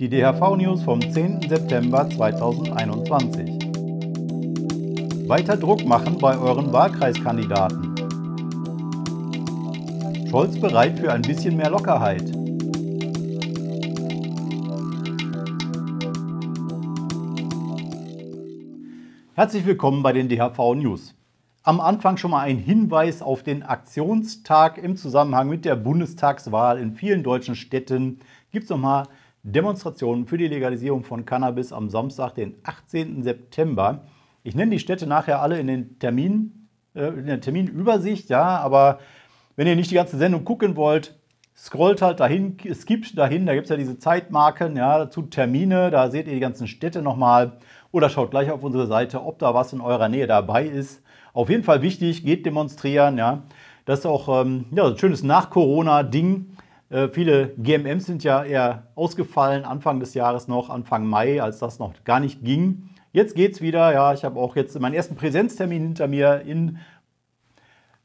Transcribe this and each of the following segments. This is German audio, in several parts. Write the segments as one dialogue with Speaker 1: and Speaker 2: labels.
Speaker 1: Die DHV-News vom 10. September 2021. Weiter Druck machen bei euren Wahlkreiskandidaten. Scholz bereit für ein bisschen mehr Lockerheit. Herzlich willkommen bei den DHV News. Am Anfang schon mal ein Hinweis auf den Aktionstag im Zusammenhang mit der Bundestagswahl. In vielen deutschen Städten gibt es nochmal Demonstrationen für die Legalisierung von Cannabis am Samstag, den 18. September. Ich nenne die Städte nachher alle in, den Termin, äh, in der Terminübersicht, ja, aber wenn ihr nicht die ganze Sendung gucken wollt, scrollt halt dahin, skippt dahin, da gibt es ja diese Zeitmarken, ja, dazu Termine, da seht ihr die ganzen Städte nochmal oder schaut gleich auf unsere Seite, ob da was in eurer Nähe dabei ist. Auf jeden Fall wichtig, geht demonstrieren. Ja. Das ist auch ähm, ja, ein schönes Nach-Corona-Ding. Äh, viele GMMs sind ja eher ausgefallen, Anfang des Jahres noch, Anfang Mai, als das noch gar nicht ging. Jetzt geht es wieder. Ja, ich habe auch jetzt meinen ersten Präsenztermin hinter mir in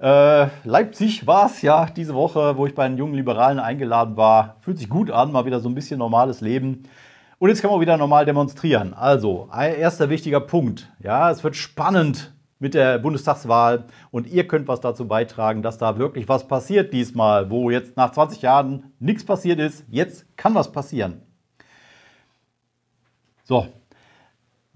Speaker 1: äh, Leipzig war es ja diese Woche, wo ich bei den jungen Liberalen eingeladen war. Fühlt sich gut an, mal wieder so ein bisschen normales Leben. Und jetzt kann man wieder normal demonstrieren. Also, erster wichtiger Punkt. Ja, es wird spannend mit der Bundestagswahl und ihr könnt was dazu beitragen, dass da wirklich was passiert diesmal, wo jetzt nach 20 Jahren nichts passiert ist, jetzt kann was passieren. So,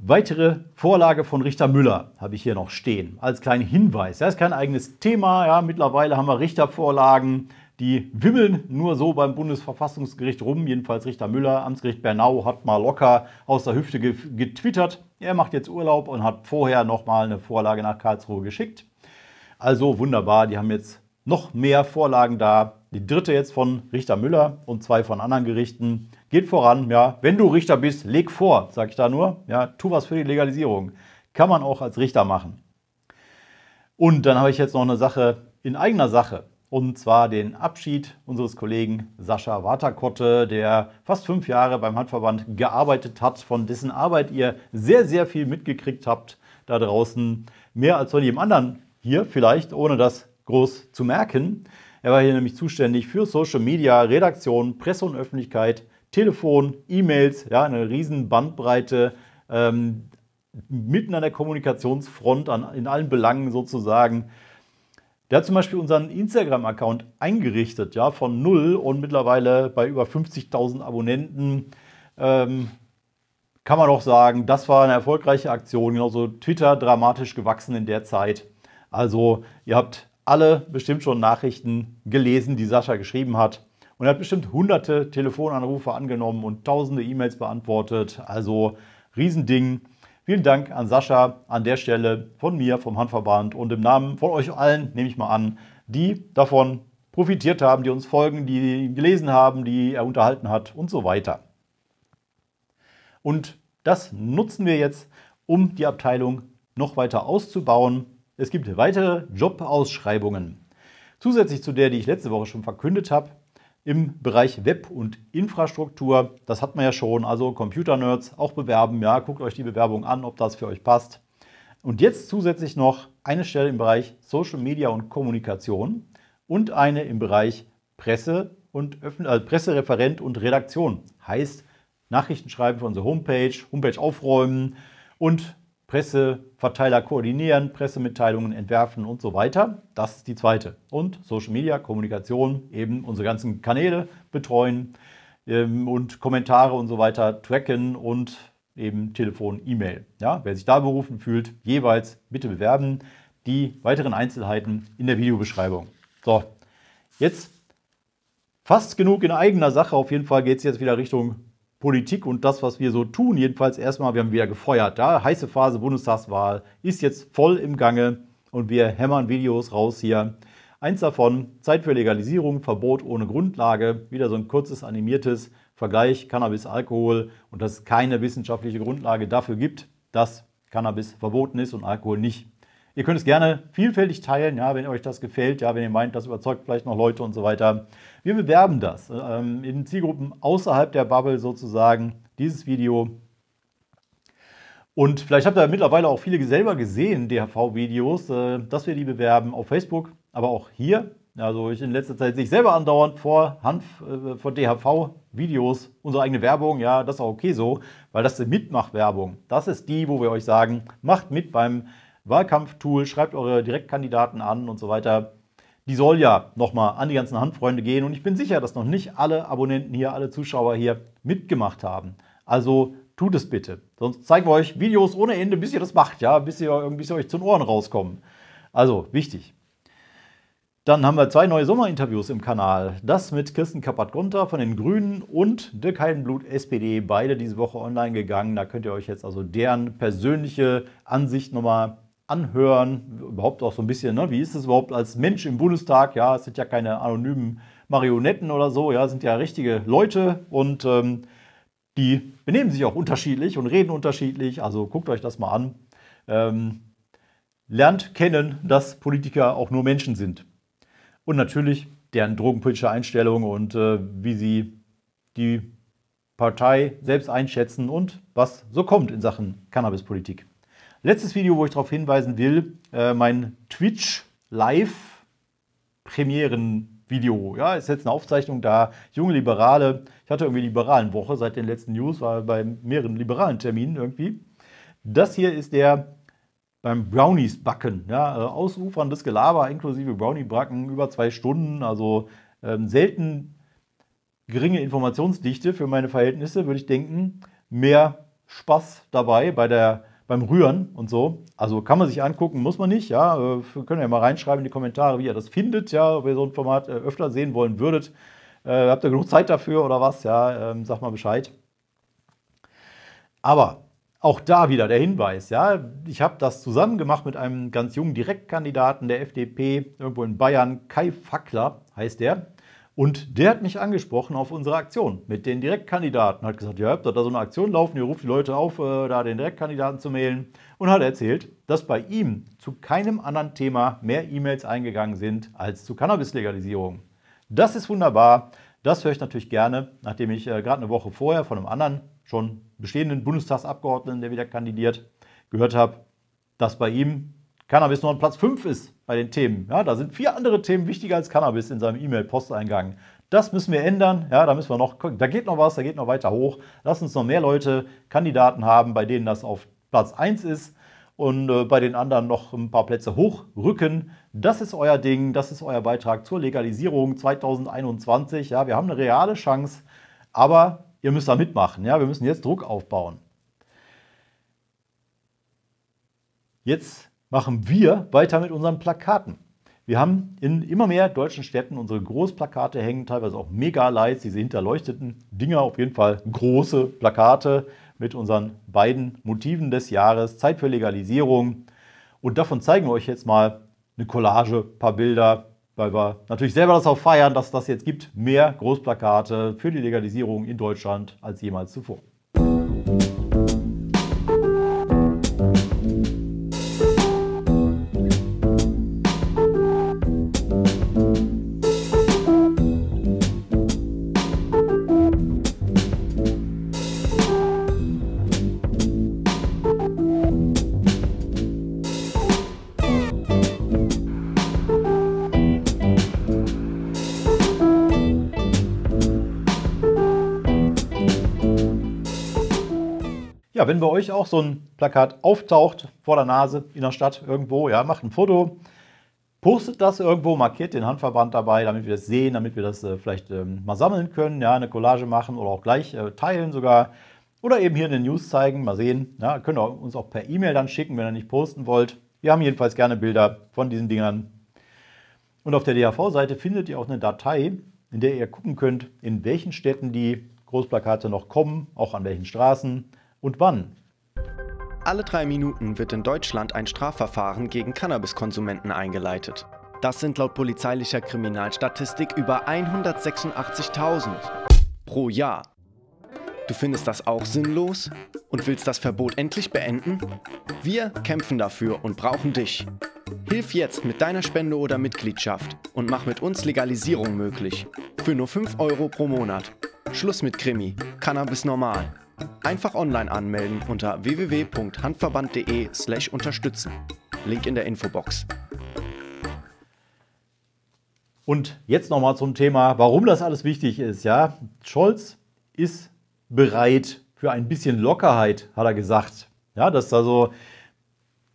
Speaker 1: Weitere Vorlage von Richter Müller habe ich hier noch stehen, als kleinen Hinweis. Das ist kein eigenes Thema. Ja, mittlerweile haben wir Richtervorlagen die wimmeln nur so beim Bundesverfassungsgericht rum. Jedenfalls Richter Müller, Amtsgericht Bernau, hat mal locker aus der Hüfte getwittert. Er macht jetzt Urlaub und hat vorher nochmal eine Vorlage nach Karlsruhe geschickt. Also wunderbar, die haben jetzt noch mehr Vorlagen da. Die dritte jetzt von Richter Müller und zwei von anderen Gerichten. Geht voran, ja. Wenn du Richter bist, leg vor, sag ich da nur. Ja, tu was für die Legalisierung. Kann man auch als Richter machen. Und dann habe ich jetzt noch eine Sache in eigener Sache und zwar den Abschied unseres Kollegen Sascha Waterkotte, der fast fünf Jahre beim Handverband gearbeitet hat, von dessen Arbeit ihr sehr, sehr viel mitgekriegt habt da draußen. Mehr als von jedem anderen hier vielleicht, ohne das groß zu merken. Er war hier nämlich zuständig für Social Media, Redaktion, Presse und Öffentlichkeit, Telefon, E-Mails, ja, eine riesen Bandbreite. Ähm, mitten an der Kommunikationsfront, an, in allen Belangen sozusagen. Der hat zum Beispiel unseren Instagram-Account eingerichtet, ja, von null und mittlerweile bei über 50.000 Abonnenten. Ähm, kann man doch sagen, das war eine erfolgreiche Aktion. Genauso Twitter dramatisch gewachsen in der Zeit. Also, ihr habt alle bestimmt schon Nachrichten gelesen, die Sascha geschrieben hat. Und er hat bestimmt hunderte Telefonanrufe angenommen und tausende E-Mails beantwortet. Also, Riesending. Vielen Dank an Sascha an der Stelle von mir, vom Handverband und im Namen von euch allen, nehme ich mal an, die davon profitiert haben, die uns folgen, die gelesen haben, die er unterhalten hat und so weiter. Und das nutzen wir jetzt, um die Abteilung noch weiter auszubauen. Es gibt weitere Jobausschreibungen. Zusätzlich zu der, die ich letzte Woche schon verkündet habe, im Bereich Web und Infrastruktur. Das hat man ja schon, also Computer-Nerds auch bewerben. Ja, guckt euch die Bewerbung an, ob das für euch passt. Und jetzt zusätzlich noch eine Stelle im Bereich Social Media und Kommunikation und eine im Bereich Presse und Öffn also Pressereferent und Redaktion. Heißt Nachrichten schreiben für unsere Homepage, Homepage aufräumen und Presseverteiler koordinieren, Pressemitteilungen entwerfen und so weiter. Das ist die zweite. Und Social Media, Kommunikation, eben unsere ganzen Kanäle betreuen ähm, und Kommentare und so weiter tracken und eben Telefon, E-Mail. Ja, wer sich da berufen fühlt, jeweils bitte bewerben. Die weiteren Einzelheiten in der Videobeschreibung. So, jetzt fast genug in eigener Sache. Auf jeden Fall geht es jetzt wieder Richtung Politik und das, was wir so tun, jedenfalls erstmal, wir haben wieder gefeuert. Ja? Heiße Phase Bundestagswahl ist jetzt voll im Gange und wir hämmern Videos raus hier. Eins davon, Zeit für Legalisierung, Verbot ohne Grundlage, wieder so ein kurzes animiertes Vergleich Cannabis, Alkohol und dass es keine wissenschaftliche Grundlage dafür gibt, dass Cannabis verboten ist und Alkohol nicht. Ihr könnt es gerne vielfältig teilen, ja, wenn euch das gefällt, ja, wenn ihr meint, das überzeugt vielleicht noch Leute und so weiter. Wir bewerben das ähm, in Zielgruppen außerhalb der Bubble sozusagen, dieses Video. Und vielleicht habt ihr mittlerweile auch viele selber gesehen, DHV-Videos, äh, dass wir die bewerben auf Facebook, aber auch hier. Also ich in letzter Zeit sich selber andauernd vor Hanf, äh, vor DHV Videos, unsere eigene Werbung, ja, das ist auch okay so, weil das ist Mitmachwerbung. Das ist die, wo wir euch sagen, macht mit beim Wahlkampftool, schreibt eure Direktkandidaten an und so weiter. Die soll ja nochmal an die ganzen Handfreunde gehen und ich bin sicher, dass noch nicht alle Abonnenten hier, alle Zuschauer hier mitgemacht haben. Also tut es bitte. Sonst zeigen wir euch Videos ohne Ende, bis ihr das macht, ja, bis ihr, bis euch zu den Ohren rauskommen. Also wichtig. Dann haben wir zwei neue Sommerinterviews im Kanal. Das mit Kirsten Kappert-Gunter von den Grünen und Dirk Heidenblut, SPD. Beide diese Woche online gegangen. Da könnt ihr euch jetzt also deren persönliche Ansicht nochmal anhören, überhaupt auch so ein bisschen, ne? wie ist es überhaupt als Mensch im Bundestag? Ja, es sind ja keine anonymen Marionetten oder so, ja, es sind ja richtige Leute und ähm, die benehmen sich auch unterschiedlich und reden unterschiedlich. Also guckt euch das mal an. Ähm, lernt kennen, dass Politiker auch nur Menschen sind. Und natürlich deren drogenpolitische Einstellung und äh, wie sie die Partei selbst einschätzen und was so kommt in Sachen Cannabispolitik. Letztes Video, wo ich darauf hinweisen will, äh, mein Twitch Live Premieren Video. Ja, ist jetzt eine Aufzeichnung da. Junge Liberale, ich hatte irgendwie Liberalen Woche seit den letzten News, war bei mehreren liberalen Terminen irgendwie. Das hier ist der beim Brownies backen. Ja, äh, ausuferndes Gelaber inklusive Brownie-Backen über zwei Stunden. Also ähm, selten geringe Informationsdichte für meine Verhältnisse, würde ich denken. Mehr Spaß dabei bei der beim Rühren und so. Also kann man sich angucken, muss man nicht. Ja, äh, wir können ja mal reinschreiben in die Kommentare, wie ihr das findet. Ja, ob ihr so ein Format äh, öfter sehen wollen würdet. Äh, habt ihr genug Zeit dafür oder was? Ja, ähm, sag mal Bescheid. Aber auch da wieder der Hinweis, ja, ich habe das zusammen gemacht mit einem ganz jungen Direktkandidaten der FDP irgendwo in Bayern, Kai Fackler heißt der. Und der hat mich angesprochen auf unsere Aktion mit den Direktkandidaten. Hat gesagt, ja, habt da so eine Aktion laufen, ihr ruft die Leute auf, äh, da den Direktkandidaten zu mailen. Und hat erzählt, dass bei ihm zu keinem anderen Thema mehr E-Mails eingegangen sind als zu Cannabis-Legalisierung. Das ist wunderbar. Das höre ich natürlich gerne, nachdem ich äh, gerade eine Woche vorher von einem anderen, schon bestehenden Bundestagsabgeordneten, der wieder kandidiert, gehört habe, dass bei ihm Cannabis nur an Platz 5 ist bei den Themen. Ja, da sind vier andere Themen wichtiger als Cannabis in seinem E-Mail-Posteingang. Das müssen wir ändern. Ja, da müssen wir noch, da geht noch was, da geht noch weiter hoch. Lass uns noch mehr Leute, Kandidaten haben, bei denen das auf Platz 1 ist und äh, bei den anderen noch ein paar Plätze hochrücken. Das ist euer Ding, das ist euer Beitrag zur Legalisierung 2021. Ja, wir haben eine reale Chance, aber ihr müsst da mitmachen. Ja, wir müssen jetzt Druck aufbauen. Jetzt machen wir weiter mit unseren Plakaten. Wir haben in immer mehr deutschen Städten unsere Großplakate hängen, teilweise auch Mega-Lights, diese hinterleuchteten Dinger, auf jeden Fall große Plakate mit unseren beiden Motiven des Jahres, Zeit für Legalisierung. Und davon zeigen wir euch jetzt mal eine Collage, ein paar Bilder, weil wir natürlich selber das auch feiern, dass das jetzt gibt, mehr Großplakate für die Legalisierung in Deutschland als jemals zuvor. wenn bei euch auch so ein Plakat auftaucht vor der Nase in der Stadt irgendwo, ja, macht ein Foto, postet das irgendwo, markiert den Handverband dabei, damit wir das sehen, damit wir das äh, vielleicht ähm, mal sammeln können, ja, eine Collage machen oder auch gleich äh, teilen sogar. Oder eben hier in den News zeigen, mal sehen. Ja, könnt ihr uns auch per E-Mail dann schicken, wenn ihr nicht posten wollt. Wir haben jedenfalls gerne Bilder von diesen Dingern. Und auf der DHV-Seite findet ihr auch eine Datei, in der ihr gucken könnt, in welchen Städten die Großplakate noch kommen, auch an welchen Straßen und wann? Alle drei Minuten wird in Deutschland ein Strafverfahren gegen Cannabiskonsumenten eingeleitet. Das sind laut polizeilicher Kriminalstatistik über 186.000 pro Jahr. Du findest das auch sinnlos und willst das Verbot endlich beenden? Wir kämpfen dafür und brauchen dich. Hilf jetzt mit deiner Spende oder Mitgliedschaft und mach mit uns Legalisierung möglich. Für nur 5 Euro pro Monat. Schluss mit Krimi. Cannabis normal. Einfach online anmelden unter www.handverband.de/unterstützen. Link in der Infobox. Und jetzt nochmal zum Thema, warum das alles wichtig ist. Ja, Scholz ist bereit für ein bisschen Lockerheit, hat er gesagt. Ja, das also,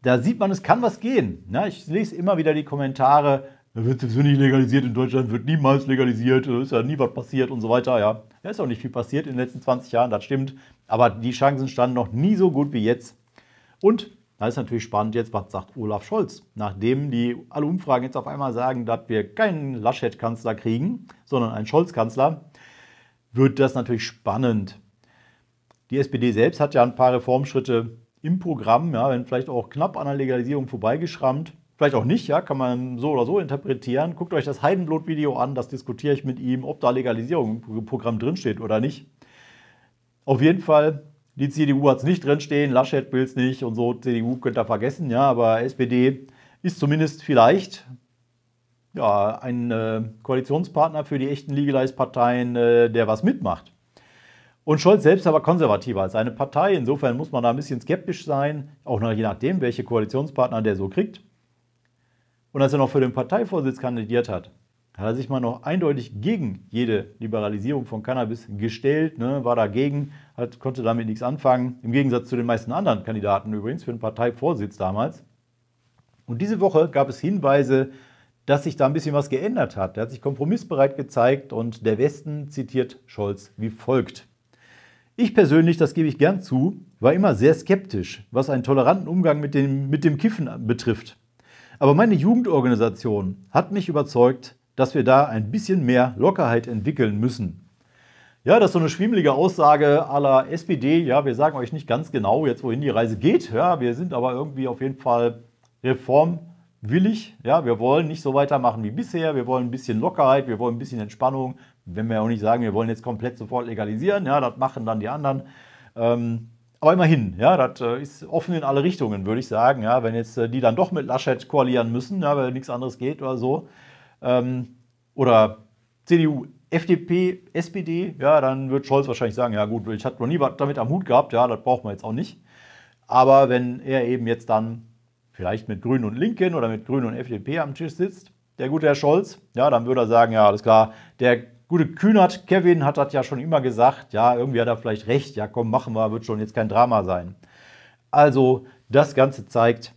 Speaker 1: da sieht man, es kann was gehen. Ja, ich lese immer wieder die Kommentare, da wird sowieso nicht legalisiert, in Deutschland wird niemals legalisiert, ist ja nie was passiert und so weiter. Ja, da ist auch nicht viel passiert in den letzten 20 Jahren, das stimmt. Aber die Chancen standen noch nie so gut wie jetzt. Und da ist natürlich spannend jetzt, was sagt Olaf Scholz, nachdem die alle Umfragen jetzt auf einmal sagen, dass wir keinen Laschet-Kanzler kriegen, sondern einen Scholz-Kanzler, wird das natürlich spannend. Die SPD selbst hat ja ein paar Reformschritte im Programm, ja, wenn vielleicht auch knapp an der Legalisierung vorbeigeschrammt vielleicht auch nicht, ja, kann man so oder so interpretieren. Guckt euch das Heidenblut-Video an, das diskutiere ich mit ihm, ob da Legalisierung im Programm drinsteht oder nicht. Auf jeden Fall, die CDU hat es nicht drinstehen, Laschet will es nicht und so, CDU könnt ihr vergessen, ja, aber SPD ist zumindest vielleicht ja, ein äh, Koalitionspartner für die echten Legalize-Parteien, äh, der was mitmacht. Und Scholz selbst aber konservativer als eine Partei. Insofern muss man da ein bisschen skeptisch sein, auch je nachdem, welche Koalitionspartner der so kriegt. Und als er noch für den Parteivorsitz kandidiert hat, hat er sich mal noch eindeutig gegen jede Liberalisierung von Cannabis gestellt, ne, war dagegen, hat, konnte damit nichts anfangen, im Gegensatz zu den meisten anderen Kandidaten übrigens für den Parteivorsitz damals. Und diese Woche gab es Hinweise, dass sich da ein bisschen was geändert hat. Er hat sich kompromissbereit gezeigt und der Westen zitiert Scholz wie folgt. Ich persönlich, das gebe ich gern zu, war immer sehr skeptisch, was einen toleranten Umgang mit dem, mit dem Kiffen betrifft. Aber meine Jugendorganisation hat mich überzeugt, dass wir da ein bisschen mehr Lockerheit entwickeln müssen. Ja, das ist so eine schwimmelige Aussage aller SPD. Ja, wir sagen euch nicht ganz genau jetzt, wohin die Reise geht. Ja, wir sind aber irgendwie auf jeden Fall reformwillig. Ja, wir wollen nicht so weitermachen wie bisher. Wir wollen ein bisschen Lockerheit, wir wollen ein bisschen Entspannung. Wenn wir auch nicht sagen, wir wollen jetzt komplett sofort legalisieren. Ja, das machen dann die anderen. Ähm, aber immerhin, ja, das äh, ist offen in alle Richtungen, würde ich sagen. Ja, wenn jetzt äh, die dann doch mit Laschet koalieren müssen, ja, weil nichts anderes geht oder so. Ähm, oder CDU, FDP, SPD, ja, dann wird Scholz wahrscheinlich sagen, ja gut, ich hatte noch nie was damit am Hut gehabt, ja, das braucht man jetzt auch nicht. Aber wenn er eben jetzt dann vielleicht mit Grünen und Linken oder mit Grünen und FDP am Tisch sitzt, der gute Herr Scholz, ja, dann würde er sagen, ja, alles klar, der gute Kühnert, Kevin hat das ja schon immer gesagt, ja, irgendwie hat er vielleicht recht, ja komm, machen wir, wird schon jetzt kein Drama sein. Also das Ganze zeigt,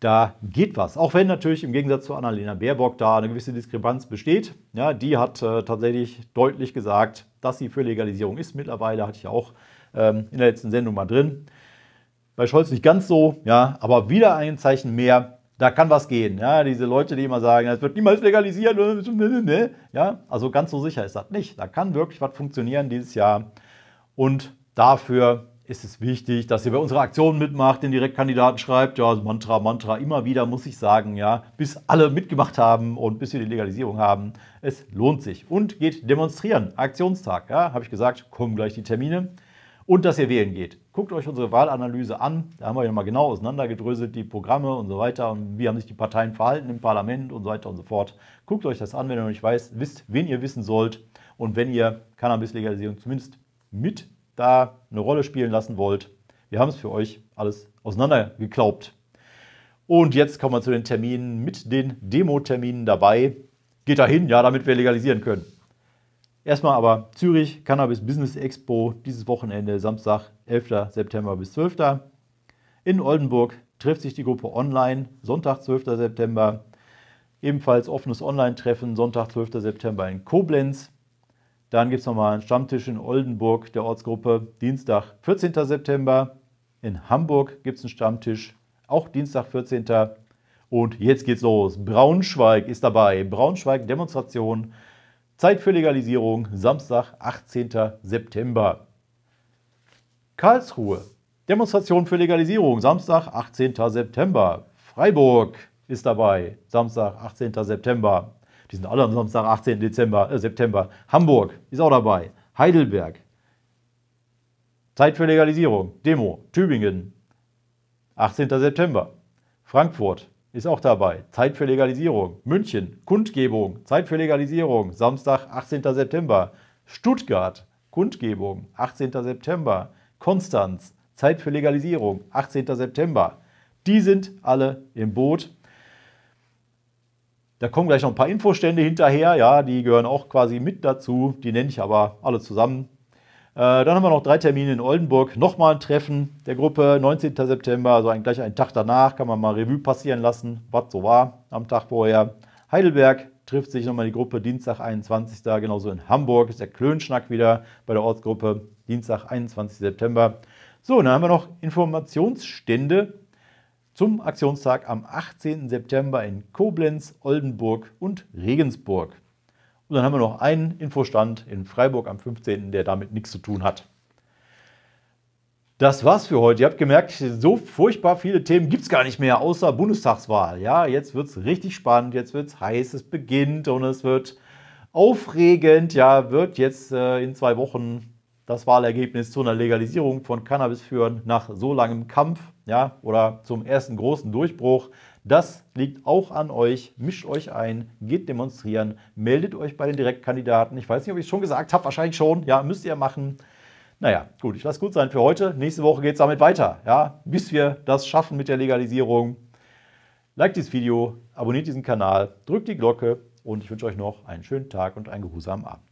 Speaker 1: da geht was. Auch wenn natürlich im Gegensatz zu Annalena Baerbock da eine gewisse Diskrepanz besteht. Ja, die hat äh, tatsächlich deutlich gesagt, dass sie für Legalisierung ist. Mittlerweile hatte ich ja auch ähm, in der letzten Sendung mal drin. Bei Scholz nicht ganz so, ja, aber wieder ein Zeichen mehr, da kann was gehen. Ja, diese Leute, die immer sagen, es wird niemals legalisiert. Ne, ne, ne, ja, also ganz so sicher ist das nicht. Da kann wirklich was funktionieren dieses Jahr. Und dafür ist es wichtig, dass ihr bei unserer Aktion mitmacht, den Direktkandidaten schreibt. Ja, also Mantra, Mantra, immer wieder muss ich sagen, ja, bis alle mitgemacht haben und bis wir die Legalisierung haben. Es lohnt sich. Und geht demonstrieren. Aktionstag, ja, habe ich gesagt, kommen gleich die Termine und dass ihr wählen geht. Guckt euch unsere Wahlanalyse an. Da haben wir ja mal genau auseinandergedröselt, die Programme und so weiter und wie haben sich die Parteien verhalten im Parlament und so weiter und so fort. Guckt euch das an, wenn ihr noch nicht weiß, wisst, wen ihr wissen sollt und wenn ihr Cannabis-Legalisierung zumindest mit da eine Rolle spielen lassen wollt. Wir haben es für euch alles auseinandergeklaubt. Und jetzt kommen wir zu den Terminen mit den Demo-Terminen dabei. Geht dahin, ja, damit wir legalisieren können. Erstmal aber Zürich, Cannabis Business Expo, dieses Wochenende, Samstag, 11. September bis 12. In Oldenburg trifft sich die Gruppe online, Sonntag, 12. September. Ebenfalls offenes Online-Treffen, Sonntag, 12. September in Koblenz. Dann gibt es nochmal einen Stammtisch in Oldenburg der Ortsgruppe, Dienstag, 14. September. In Hamburg gibt es einen Stammtisch, auch Dienstag, 14. Und jetzt geht's los. Braunschweig ist dabei. Braunschweig-Demonstration Zeit für Legalisierung, Samstag, 18. September. Karlsruhe, Demonstration für Legalisierung, Samstag, 18. September. Freiburg ist dabei, Samstag, 18. September. Die sind alle am Samstag, 18. Dezember, äh, September. Hamburg ist auch dabei. Heidelberg. Zeit für Legalisierung. Demo. Tübingen. 18. September. Frankfurt ist auch dabei. Zeit für Legalisierung. München, Kundgebung, Zeit für Legalisierung, Samstag, 18. September. Stuttgart, Kundgebung, 18. September. Konstanz, Zeit für Legalisierung, 18. September. Die sind alle im Boot. Da kommen gleich noch ein paar Infostände hinterher, ja, die gehören auch quasi mit dazu. Die nenne ich aber alle zusammen. Äh, dann haben wir noch drei Termine in Oldenburg. Nochmal ein Treffen der Gruppe, 19. September, also ein, gleich einen Tag danach, kann man mal Revue passieren lassen, was so war am Tag vorher. Heidelberg trifft sich nochmal die Gruppe Dienstag, 21. Genauso in Hamburg ist der Klönschnack wieder bei der Ortsgruppe Dienstag, 21. September. So, dann haben wir noch Informationsstände zum Aktionstag am 18. September in Koblenz, Oldenburg und Regensburg. Und dann haben wir noch einen Infostand in Freiburg am 15., der damit nichts zu tun hat. Das war's für heute. Ihr habt gemerkt, so furchtbar viele Themen gibt es gar nicht mehr, außer Bundestagswahl. Ja, jetzt wird es richtig spannend, jetzt wird es heiß, es beginnt und es wird aufregend. Ja, wird jetzt äh, in zwei Wochen das Wahlergebnis zu einer Legalisierung von Cannabis führen, nach so langem Kampf, ja, oder zum ersten großen Durchbruch. Das liegt auch an euch. Mischt euch ein, geht demonstrieren, meldet euch bei den Direktkandidaten. Ich weiß nicht, ob ich es schon gesagt habe, wahrscheinlich schon. Ja, müsst ihr machen. Naja, gut, ich lasse gut sein für heute. Nächste Woche geht es damit weiter, ja, bis wir das schaffen mit der Legalisierung. Like dieses Video, abonniert diesen Kanal, drückt die Glocke und ich wünsche euch noch einen schönen Tag und einen geruhsamen Abend.